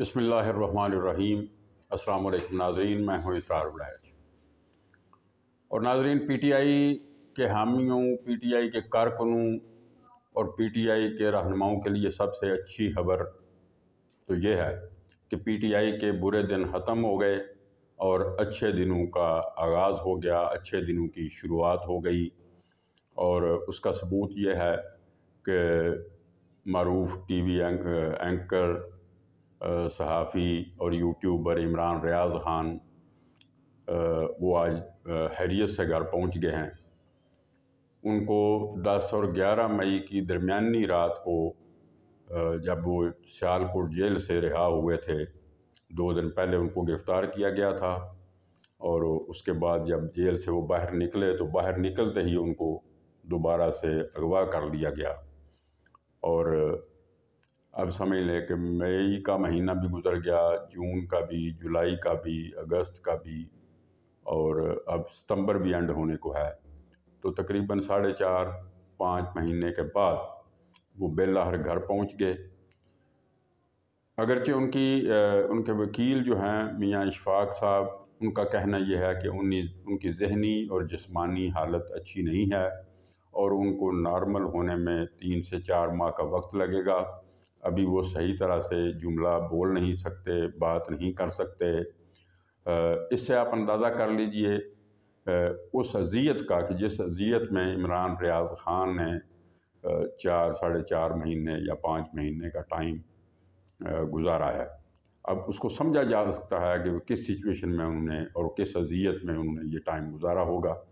बसमीम अल्लाम नाजरीन मैं हूँ इसरार और नाजरीन पी टी आई के हामियों पी टी आई के कारकुनों और पी टी आई के रहनुमाओं के लिए सबसे अच्छी खबर तो ये है कि पी टी आई के बुरे दिन ख़त्म हो गए और अच्छे दिनों का आगाज़ हो गया अच्छे दिनों की शुरुआत हो गई और उसका सबूत यह है कि मरूफ टी वी एंकर सहाफ़ी और यूट्यूबर इमरान रियाज ख़ान वो आज हैरियत से घर पहुंच गए हैं उनको 10 और 11 मई की दरमियानी रात को जब वो सियालकोट जेल से रिहा हुए थे दो दिन पहले उनको गिरफ़्तार किया गया था और उसके बाद जब जेल से वो बाहर निकले तो बाहर निकलते ही उनको दोबारा से अगवा कर लिया गया और अब समझ लें कि मई का महीना भी गुजर गया जून का भी जुलाई का भी अगस्त का भी और अब सितंबर भी एंड होने को है तो तकरीबन साढ़े चार पाँच महीने के बाद वो बेल्लाहर घर पहुंच गए अगरचे उनकी उनके वकील जो हैं मियाँ इशफाक साहब उनका कहना यह है कि उन उनकी जहनी और जिस्मानी हालत अच्छी नहीं है और उनको नॉर्मल होने में तीन से चार माह का वक्त लगेगा अभी वो सही तरह से जुमला बोल नहीं सकते बात नहीं कर सकते इससे आप अंदाज़ा कर लीजिए उस अजियत का कि जिस अजियत में इमरान रियाज ख़ान ने चार साढ़े चार महीने या पाँच महीने का टाइम गुजारा है अब उसको समझा जा सकता है कि किस सिचुएशन में उन्होंने और किस अजियत में उन्होंने ये टाइम गुजारा होगा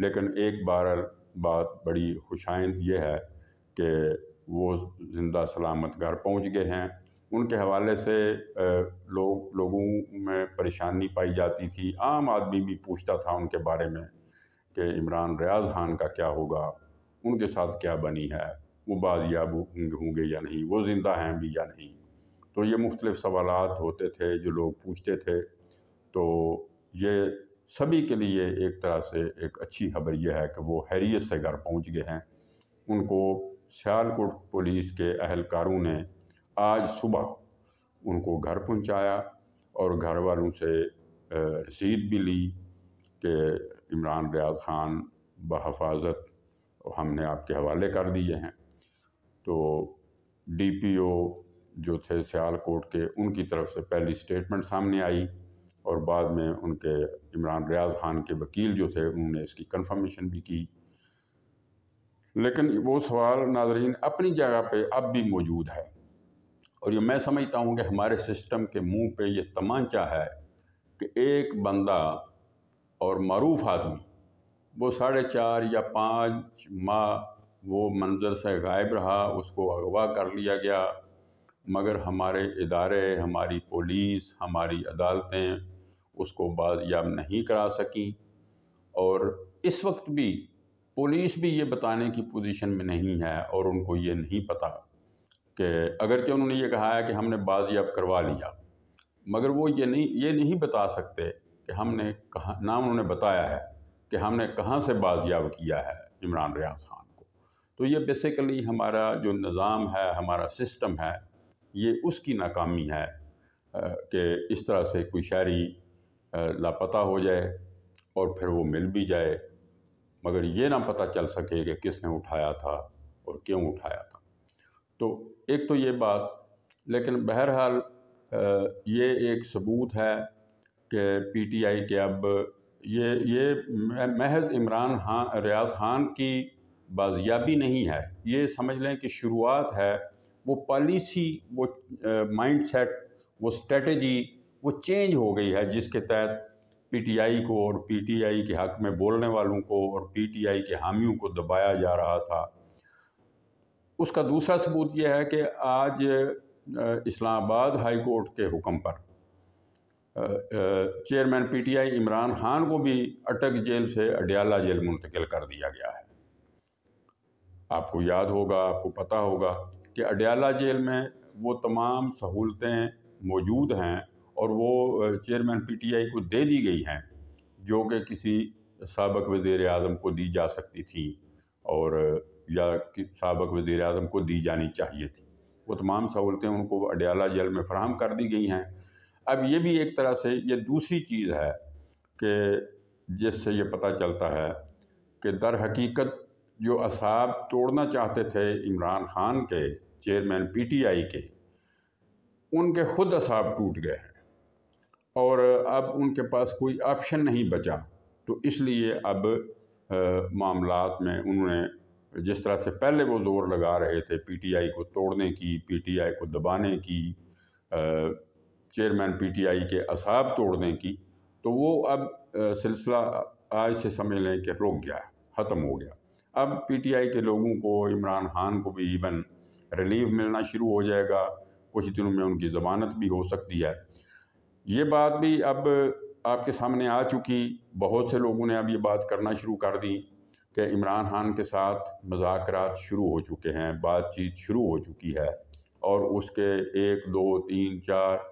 लेकिन एक बार बात बड़ी खुशाइंद ये है कि वो जिंदा सलामत घर पहुंच गए हैं उनके हवाले से लोग लोगों में परेशानी पाई जाती थी आम आदमी भी पूछता था उनके बारे में कि इमरान रियाज खान का क्या होगा उनके साथ क्या बनी है वो बाजियाब होंगे या नहीं वो ज़िंदा हैं भी या नहीं तो ये मुख्तलिफ़ सवाल होते थे जो लोग पूछते थे तो ये सभी के लिए एक तरह से एक अच्छी खबर यह है कि वो हैरियत से घर पहुँच गए हैं उनको सियालकोट पुलिस के अहलकारों ने आज सुबह उनको घर पहुंचाया और घर वालों से रसीद भी ली कि इमरान रियाज ख़ान बहफाजत हमने आपके हवाले कर दिए हैं तो डीपीओ जो थे सियालकोट के उनकी तरफ से पहली स्टेटमेंट सामने आई और बाद में उनके इमरान रियाज ख़ान के वकील जो थे उन्होंने इसकी कन्फर्मेशन भी की लेकिन वो सवाल नाजरीन अपनी जगह पे अब भी मौजूद है और ये मैं समझता हूँ कि हमारे सिस्टम के मुंह पे ये तमांचा है कि एक बंदा और मरूफ आदमी वो साढ़े चार या पाँच माह वो मंजर से गायब रहा उसको अगवा कर लिया गया मगर हमारे इदारे हमारी पुलिस हमारी अदालतें उसको बाजियाब नहीं करा सकी और इस वक्त भी पुलिस भी ये बताने की पोजीशन में नहीं है और उनको ये नहीं पता कि अगरचे उन्होंने ये कहा है कि हमने बाजियाब करवा लिया मगर वो ये नहीं ये नहीं बता सकते कि हमने कहाँ ना उन्होंने बताया है कि हमने कहाँ से बाजियाब किया है इमरान रियाज खान को तो ये बेसिकली हमारा जो निज़ाम है हमारा सिस्टम है ये उसकी नाकामी है कि इस तरह से कोई शायरी लापता हो जाए और फिर वो मिल भी जाए मगर ये ना पता चल सके कि किसने उठाया था और क्यों उठाया था तो एक तो ये बात लेकिन बहरहाल ये एक सबूत है कि पीटीआई के अब ये ये महज इमरान खान रियाज खान की बाजियाबी नहीं है ये समझ लें कि शुरुआत है वो पॉलिसी वो माइंड वो स्ट्रेटजी वो चेंज हो गई है जिसके तहत पीटीआई को और पीटीआई के हक में बोलने वालों को और पीटीआई के हामियों को दबाया जा रहा था उसका दूसरा सबूत यह है कि आज इस्लामाबाद हाई कोर्ट के हुक्म पर चेयरमैन पीटीआई इमरान खान को भी अटक जेल से अडियाला जेल मुंतकिल कर दिया गया है आपको याद होगा आपको पता होगा कि अडियाला जेल में वो तमाम सहूलतें मौजूद हैं और वो चेयरमैन पीटीआई को दे दी गई हैं जो कि किसी सबक वज़ी अजम को दी जा सकती थी और या सबक वज़ी अजम को दी जानी चाहिए थी वो तमाम सहूलतें उनको अडयाला जेल में फराहम कर दी गई हैं अब ये भी एक तरह से ये दूसरी चीज़ है कि जिससे ये पता चलता है कि दर हकीकत जो असाब तोड़ना चाहते थे इमरान खान के चेयरमैन पीटीआई के उनके खुद असाब टूट गए हैं और अब उनके पास कोई ऑप्शन नहीं बचा तो इसलिए अब मामला में उन्होंने जिस तरह से पहले वो जोर लगा रहे थे पीटीआई को तोड़ने की पीटीआई को दबाने की चेयरमैन पीटीआई के असाब तोड़ने की तो वो अब सिलसिला आज से समझ लें कि रुक गया ख़त्म हो गया अब पीटीआई के लोगों को इमरान खान को भी इवन रिलीफ मिलना शुरू हो जाएगा कुछ दिनों में उनकी ज़मानत भी हो सकती है ये बात भी अब आपके सामने आ चुकी बहुत से लोगों ने अब ये बात करना शुरू कर दी कि इमरान खान के साथ मजाक शुरू हो चुके हैं बातचीत शुरू हो चुकी है और उसके एक दो तीन चार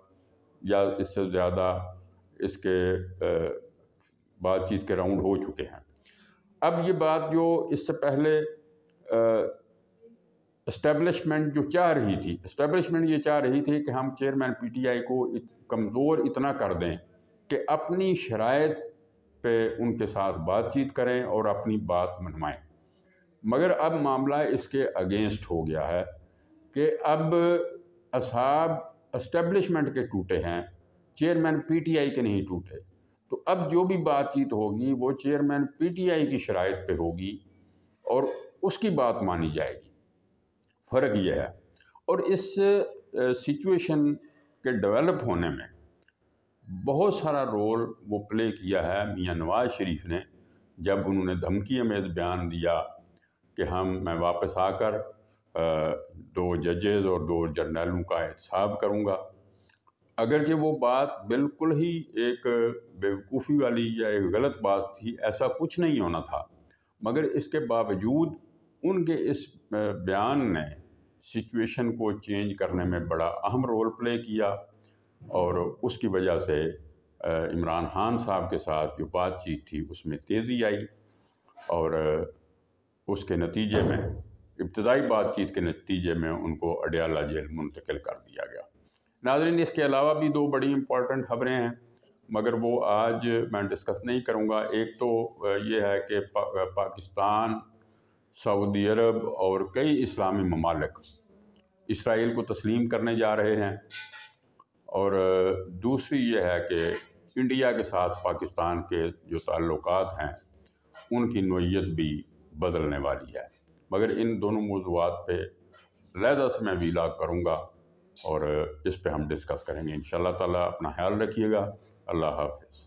या इससे ज़्यादा इसके बातचीत के राउंड हो चुके हैं अब ये बात जो इससे पहले इस्टेब्लिशमेंट जो चाह रही थी इस्टेब्लिशमेंट ये चाह रही थी कि हम चेयरमैन पीटीआई को इत, कमज़ोर इतना कर दें कि अपनी शराय पे उनके साथ बातचीत करें और अपनी बात मनवाएं मगर अब मामला इसके अगेंस्ट हो गया है कि अब असाब इस्टेब्लिशमेंट के टूटे हैं चेयरमैन पीटीआई के नहीं टूटे तो अब जो भी बातचीत होगी वो चेयरमैन आई की शराय पर होगी और उसकी बात मानी जाएगी फ़र्क ये है और इस सिचुएशन के डेवलप होने में बहुत सारा रोल वो प्ले किया है मियाँ नवाज शरीफ ने जब उन्होंने धमकी अमेज बयान दिया कि हम मैं वापस आकर दो जजेज़ और दो जर्नलों का एहसाब करूँगा अगरचे वो बात बिल्कुल ही एक बेवकूफ़ी वाली या एक गलत बात थी ऐसा कुछ नहीं होना था मगर इसके बावजूद उनके इस बयान ने सिचुएशन को चेंज करने में बड़ा अहम रोल प्ले किया और उसकी वजह से इमरान खान साहब के साथ जो बातचीत थी उसमें तेज़ी आई और उसके नतीजे में इब्तदाई बातचीत के नतीजे में उनको अडयाला जेल मुंतकिल कर दिया गया नाजरीन इसके अलावा भी दो बड़ी इम्पॉर्टेंट खबरें हैं मगर वो आज मैं डिस्कस नहीं करूँगा एक तो ये है कि पा, पाकिस्तान सऊदी अरब और कई इस्लामी ममालक इसराइल को तस्लीम करने जा रहे हैं और दूसरी यह है कि इंडिया के साथ पाकिस्तान के जो ताल्लुक हैं उनकी नोयत भी बदलने वाली है मगर इन दोनों मौजूद पे लहदा से मैं वीलाग करूँगा और इस पर हम डिस्कस करेंगे इन ताला अपना ख्याल रखिएगा अल्लाह हाफिज़